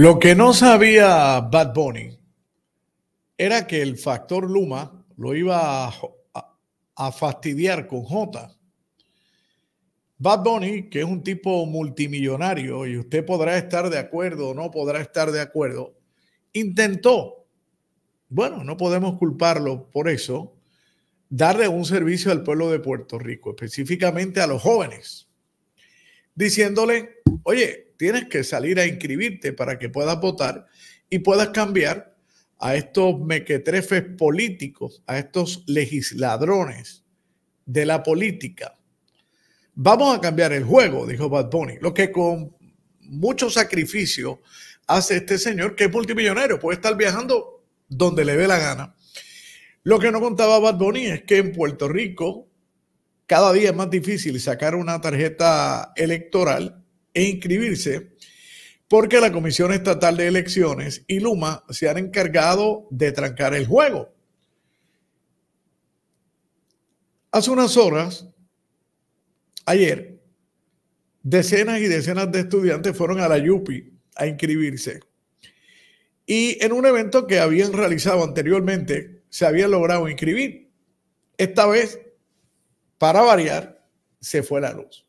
Lo que no sabía Bad Bunny era que el factor Luma lo iba a, fastidiar con J. Bad Bunny, que es un tipo multimillonario, y usted podrá estar de acuerdo o no podrá estar de acuerdo, intentó, bueno, no podemos culparlo por eso, darle un servicio al pueblo de Puerto Rico, específicamente a los jóvenes, diciéndole, oye, Tienes que salir a inscribirte para que puedas votar y puedas cambiar a estos mequetrefes políticos, a estos legisladrones de la política. Vamos a cambiar el juego, dijo Bad Bunny, lo que con mucho sacrificio hace este señor que es multimillonario, puede estar viajando donde le dé la gana. Lo que no contaba Bad Bunny es que en Puerto Rico cada día es más difícil sacar una tarjeta electoral e inscribirse porque la Comisión Estatal de Elecciones y Luma se han encargado de trancar el juego. Hace unas horas, ayer, decenas y decenas de estudiantes fueron a la YUPI a inscribirse. Y en un evento que habían realizado anteriormente, se habían logrado inscribir. Esta vez, para variar, se fue la luz.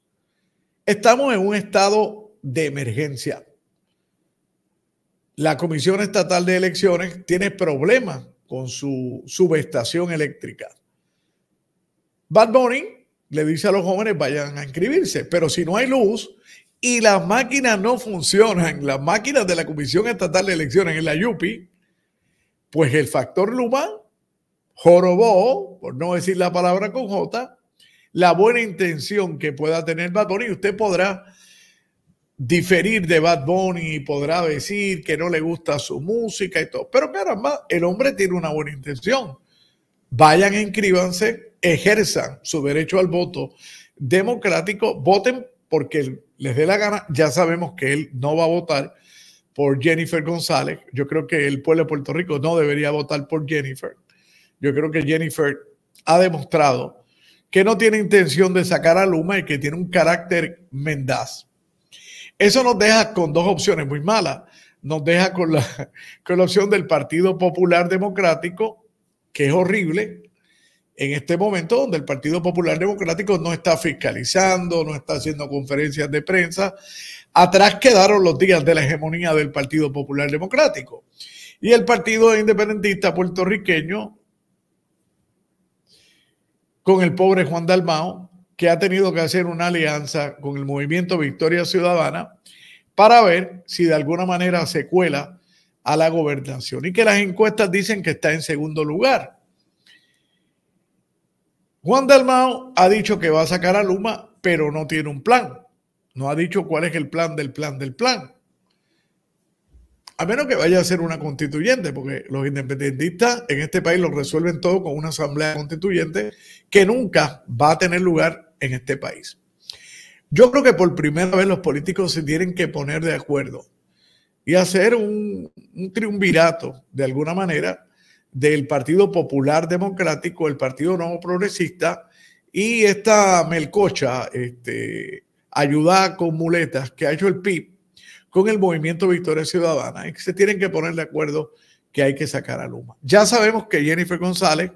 Estamos en un estado de emergencia. La Comisión Estatal de Elecciones tiene problemas con su subestación eléctrica. Bad Morning le dice a los jóvenes vayan a inscribirse, pero si no hay luz y las máquinas no funcionan, las máquinas de la Comisión Estatal de Elecciones en la YUPI, pues el factor Luma jorobó, por no decir la palabra con J, la buena intención que pueda tener Bad Bunny. Usted podrá diferir de Bad Bunny, podrá decir que no le gusta su música y todo. Pero caramba, el hombre tiene una buena intención. Vayan, e inscríbanse, ejerzan su derecho al voto democrático, voten porque les dé la gana. Ya sabemos que él no va a votar por Jennifer González. Yo creo que el pueblo de Puerto Rico no debería votar por Jennifer. Yo creo que Jennifer ha demostrado que no tiene intención de sacar a Luma y que tiene un carácter mendaz. Eso nos deja con dos opciones muy malas. Nos deja con la, con opción del Partido Popular Democrático, que es horrible, en este momento donde el Partido Popular Democrático no está fiscalizando, no está haciendo conferencias de prensa. Atrás quedaron los días de la hegemonía del Partido Popular Democrático. Y el Partido Independentista puertorriqueño con el pobre Juan Dalmao, que ha tenido que hacer una alianza con el movimiento Victoria Ciudadana para ver si de alguna manera se cuela a la gobernación y que las encuestas dicen que está en segundo lugar. Juan Dalmao ha dicho que va a sacar a Luma, pero no tiene un plan. No ha dicho cuál es el plan del plan del plan. A menos que vaya a ser una constituyente, porque los independentistas en este país lo resuelven todo con una asamblea constituyente que nunca va a tener lugar en este país. Yo creo que por primera vez los políticos se tienen que poner de acuerdo y hacer un, triunvirato, de alguna manera, del Partido Popular Democrático, el Partido No Progresista y esta melcocha, este, ayuda con muletas que ha hecho el PIB con el movimiento Victoria Ciudadana y que se tienen que poner de acuerdo que hay que sacar a Luma. Ya sabemos que Jennifer González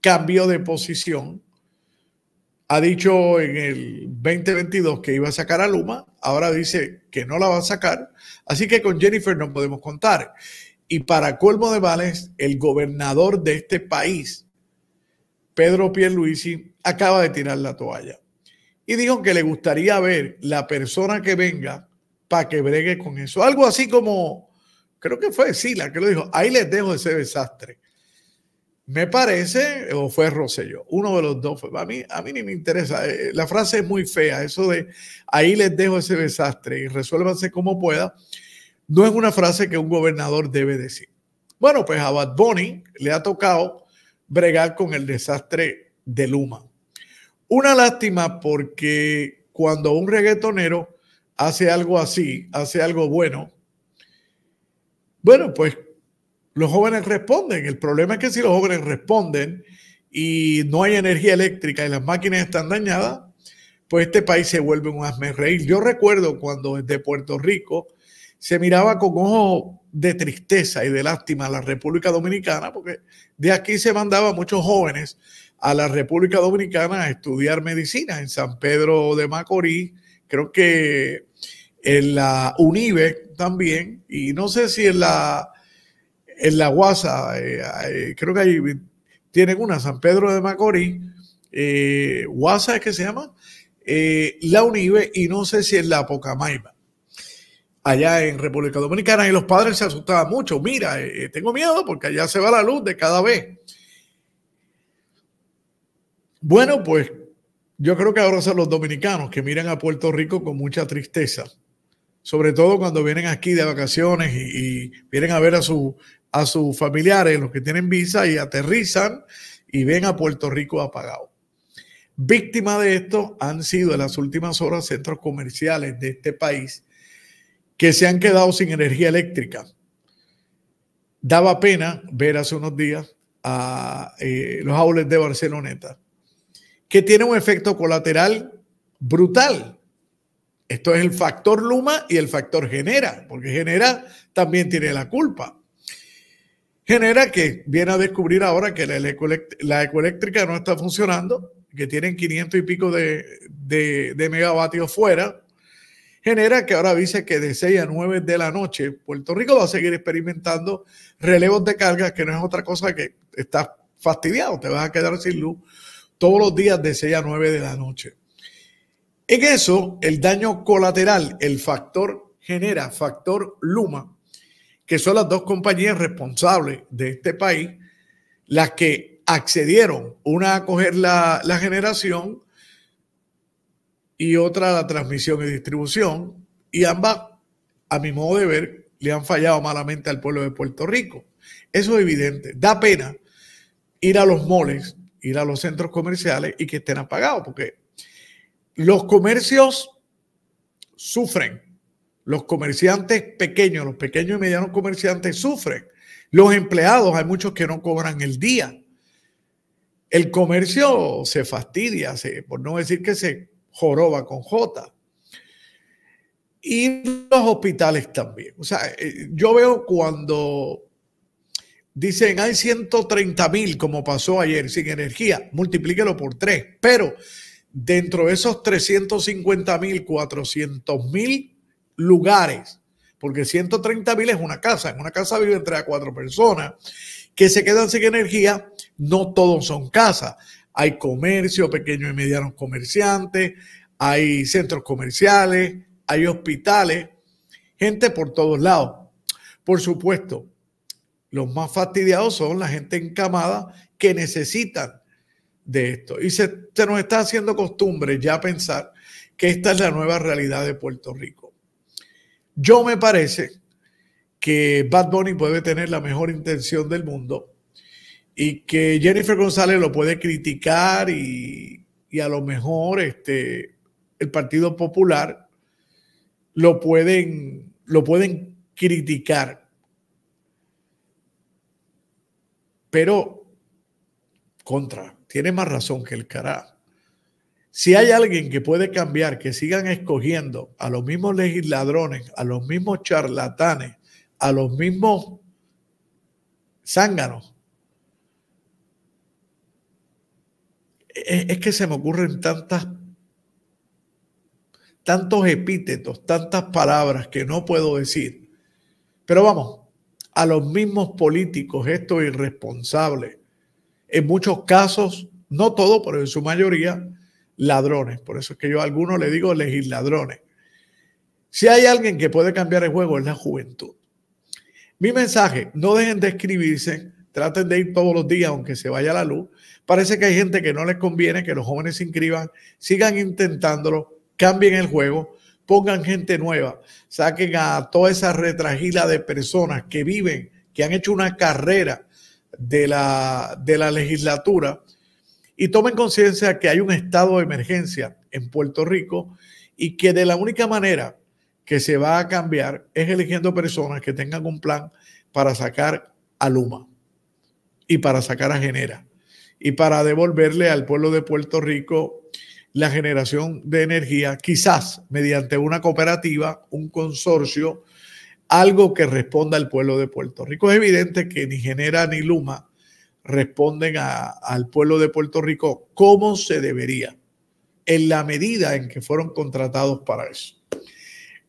cambió de posición. Ha dicho en el 2022 que iba a sacar a Luma, ahora dice que no la va a sacar, así que con Jennifer no podemos contar. Y para colmo de males, el gobernador de este país, Pedro Pierluisi, acaba de tirar la toalla y dijo que le gustaría ver la persona que venga que bregue con eso. Algo así como, creo que fue Sila que lo dijo, ahí les dejo ese desastre. Me parece, o fue Rosselló, uno de los dos A mí, a mí ni me interesa. Eh, eh, la frase es muy fea, eso de ahí les dejo ese desastre y resuélvanse como pueda, no es una frase que un gobernador debe decir. Bueno, pues a Bad Bunny le ha tocado bregar con el desastre de Luma. Una lástima porque cuando un reggaetonero hace algo así, hace algo bueno, bueno, pues los jóvenes responden. El problema es que si los jóvenes responden y no hay energía eléctrica y las máquinas están dañadas, pues este país se vuelve un asme reír. Yo recuerdo cuando desde Puerto Rico se miraba con ojos de tristeza y de lástima a la República Dominicana, porque de aquí se mandaba muchos jóvenes a la República Dominicana a estudiar medicina en San Pedro de Macorís, creo que en la UNIBE también, y no sé si en la, en la UASA, eh, eh, creo que ahí tienen una, San Pedro de Macorís, eh, UASA es que se llama, eh, la UNIBE, y no sé si en la Pocamaima, allá en República Dominicana, y los padres se asustaban mucho, mira, tengo miedo porque allá se va la luz de cada vez. Bueno, pues yo creo que ahora son los dominicanos que miran a Puerto Rico con mucha tristeza, sobre todo cuando vienen aquí de vacaciones y, vienen a ver a, su, a sus familiares, los que tienen visa, y aterrizan y ven a Puerto Rico apagado. Víctimas de esto han sido en las últimas horas centros comerciales de este país que se han quedado sin energía eléctrica. Daba pena ver hace unos días a eh, los outlets de Barceloneta que tiene un efecto colateral brutal. Esto es el factor Luma y el factor genera, porque genera también tiene la culpa. Genera que viene a descubrir ahora que la, la ecoeléctrica no está funcionando, que tienen 500 y pico de, de megavatios fuera. Genera que ahora dice que de 6 a 9 de la noche Puerto Rico va a seguir experimentando relevos de carga, que no es otra cosa que estás fastidiado, te vas a quedar sin luz todos los días de 6 a 9 de la noche. En eso, el daño colateral, el factor genera, factor Luma, que son las dos compañías responsables de este país, las que accedieron, una a coger la, generación y otra a la transmisión y distribución, y ambas, a mi modo de ver, le han fallado malamente al pueblo de Puerto Rico. Eso es evidente. Da pena ir a los moles ir a los centros comerciales y que estén apagados, porque los comercios sufren, los comerciantes pequeños, los pequeños y medianos comerciantes sufren, los empleados, hay muchos que no cobran el día. El comercio se fastidia, por no decir que se joroba con J. Y los hospitales también. O sea, eh, yo veo cuando Dicen, hay 130 mil como pasó ayer sin energía, multiplíquelo por tres. Pero dentro de esos 350 mil, 400 mil lugares, porque 130 mil es una casa, en una casa viven entre a cuatro personas que se quedan sin energía, no todos son casas. Hay comercio, pequeños y medianos comerciantes, hay centros comerciales, hay hospitales, gente por todos lados. Por supuesto, los más fastidiados son la gente encamada que necesitan de esto. Y se, nos está haciendo costumbre ya pensar que esta es la nueva realidad de Puerto Rico. Yo me parece que Bad Bunny puede tener la mejor intención del mundo y que Jennifer González lo puede criticar y, a lo mejor este, el Partido Popular lo pueden, lo pueden criticar. Pero, contra, tiene más razón que el cará. Si hay alguien que puede cambiar, que sigan escogiendo a los mismos legisladrones, a los mismos charlatanes, a los mismos zánganos, e-, es, que se me ocurren tantas, tantos epítetos, tantas palabras que no puedo decir. Pero vamos, a los mismos políticos, es irresponsable en muchos casos, no todo, pero en su mayoría, ladrones. Por eso es que yo a algunos le digo legisladrones. Si hay alguien que puede cambiar el juego es la juventud. Mi mensaje, no dejen de escribirse, traten de ir todos los días aunque se vaya la luz. Parece que hay gente que no les conviene que los jóvenes se inscriban, sigan intentándolo, cambien el juego pongan gente nueva, saquen a toda esa retragila de personas que viven, que han hecho una carrera de la, de la legislatura y tomen conciencia que hay un estado de emergencia en Puerto Rico y que de la única manera que se va a cambiar es eligiendo personas que tengan un plan para sacar a Luma y para sacar a Genera y para devolverle al pueblo de Puerto Rico la generación de energía, quizás mediante una cooperativa, un consorcio, algo que responda al pueblo de Puerto Rico. Es evidente que ni Genera ni Luma responden al pueblo de Puerto Rico como se debería, en la medida en que fueron contratados para eso.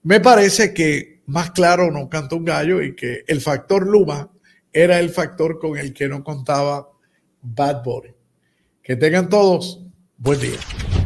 Me parece que más claro no canta un gallo y que el factor Luma era el factor con el que no contaba Bad Boy Que tengan todos buen día.